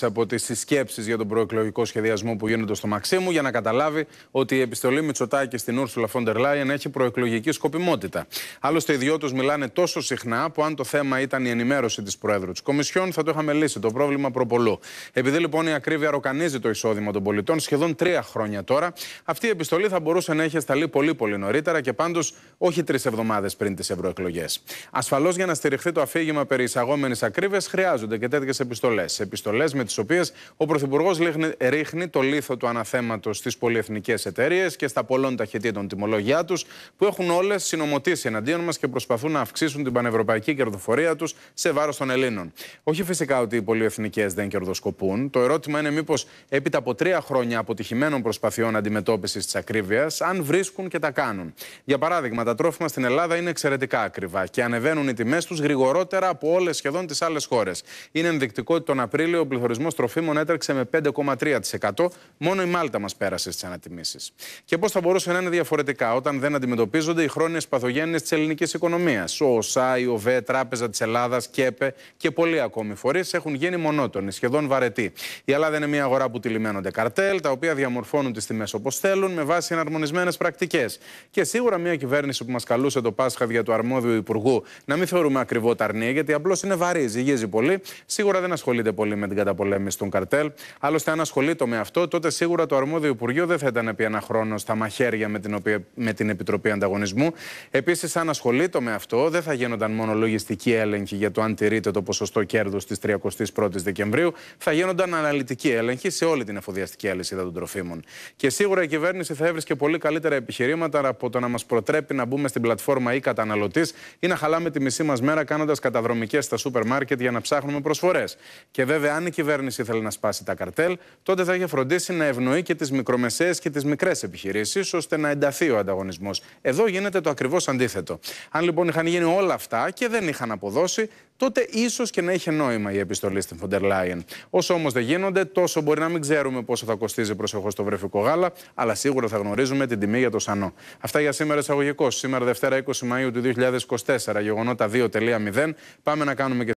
από τις συσκέψεις για τον προεκλογικό σχεδιασμό που γίνονται στο Μαξίμου για να καταλάβει ότι η επιστολή Μητσοτάκη στην Ούρσουλα Φόντερ Λάιεν έχει προεκλογική σκοπιμότητα. Άλλωστε, οι δυο τους μιλάνε τόσο συχνά που αν το θέμα ήταν η ενημέρωση της Προέδρου της Κομισιόν θα το είχαμε λύσει το πρόβλημα προπολού. Επειδή λοιπόν η ακρίβεια ροκανίζει το εισόδημα των πολιτών σχεδόν τρία χρόνια τώρα, αυτή η επιστολή θα μπορούσε να έχει σταλεί πολύ πολύ νωρίτερα και πάντως όχι τρεις εβδομάδες πριν τις ευρωεκλογές. Ασφαλώς για να στηριχθεί το αφήγημα περί εισαγόμενης ακρίβειας χρειάζονται και τέτοιες επιστολές. Επιστολές με τις οποίες ο Πρωθυπουργός ρίχνει το λίθο του αναθέματος στις πολυεθνικές εταιρείες και στα πολλών ταχυτήτων τιμολόγια τους, που έχουν όλες συνομωτήσει εναντίον μας και προσπαθούν να αυξήσουν την πανευρωπαϊκή κερδοφορία τους σε βάρος των Ελλήνων. Όχι φυσικά ότι οι πολυεθνικές δεν κερδοσκοπούν. Το ερώτημα είναι μήπως έπειτα από τρία χρόνια αποτυχημένων προσπαθειών αντιμετώπισης της ακρίβειας, αν βρίσκουν και τα κάνουν. Για παράδειγμα, τα τρόφιμα στην Ελλάδα είναι εξαιρετικά ακριβά και ανεβαίνουν οι τιμές τους γρηγορότερα από όλες σχεδόν τις άλλες χώρες. Είναι ενδεικτικό ότι τον Απρίλιο πληθωρισμός τροφίμων έτρεξε με 5,3%. Μόνο η Μάλτα μας πέρασε στις ανατιμήσεις. Και πώς θα μπορούσε να είναι διαφορετικά όταν δεν αντιμετωπίζονται οι χρόνιες παθογένειες της ελληνικής οικονομίας. Ο ΟΣΑ, η ΟΒΕ, Τράπεζα της Ελλάδας, ΚΕΠΕ και πολλοί ακόμη φορείς έχουν γίνει μονότονοι, σχεδόν βαρετοί. Η Ελλάδα είναι μια αγορά που τυλιμένονται καρτέλ, τα οποία διαμορφώνουν τις τιμές όπως θέλουν με βάση εναρμονισμένες πρακτικές. Και σίγουρα μια κυβέρνηση που μας καλούσε το Πάσχα για του αρμόδιου Υπουργού να μην θεωρούμε ακριβό τα αρνία, γιατί απλώς είναι βαρύ, ζυγίζει πολύ, σίγουρα δεν ασχολείται πολύ με την καταπολέμησης των καρτέλ. Άλλωστε, αν ασχολείται με αυτό, τότε σίγουρα το αρμόδιο Υπουργείο δεν θα ήταν επί ένα χρόνο στα μαχαίρια με την, οποία, με την Επιτροπή Ανταγωνισμού. Επίσης, αν ασχολείται με αυτό, δεν θα γίνονταν μόνο λογιστικοί έλεγχοι για το αν τηρείται το ποσοστό κέρδους της 31η Δεκεμβρίου, θα γίνονταν αναλυτικοί έλεγχοι σε όλη την εφοδιαστική αλυσίδα των τροφίμων. Και σίγουρα η κυβέρνηση θα έβρισκε πολύ καλύτερα επιχειρήματα από το να μας προτρέπει να μπούμε στην πλατφόρμα ή καταναλωτής ή να χαλάμε τη μισή μας μέρα κάνοντας καταδρομικές στα σούπερ μάρκετ για να ψάχνουμε προσφορές. Και βέβαια, αν η κυβέρνηση θέλει να σπάσει τα καρτέλ, τότε θα είχε φροντίσει να ευνοεί και τις μικρομεσαίες και τις μικρές επιχειρήσεις, ώστε να ενταθεί ο ανταγωνισμός. Εδώ γίνεται το ακριβώς αντίθετο. Αν λοιπόν είχαν γίνει όλα αυτά και δεν είχαν αποδώσει, τότε ίσως και να είχε νόημα η επιστολή στην Φοντερ Λάιεν. Όσο όμως δεν γίνονται, τόσο μπορεί να μην ξέρουμε πόσο θα κοστίζει προσεχώς το βρεφικό γάλα, αλλά σίγουρα θα γνωρίζουμε την τιμή για το σανό. Αυτά για σήμερα εισαγωγικός. Σήμερα Δευτέρα 20 Μαου του 2024, γεγονότα 2.0. Πάμε να κάνουμε και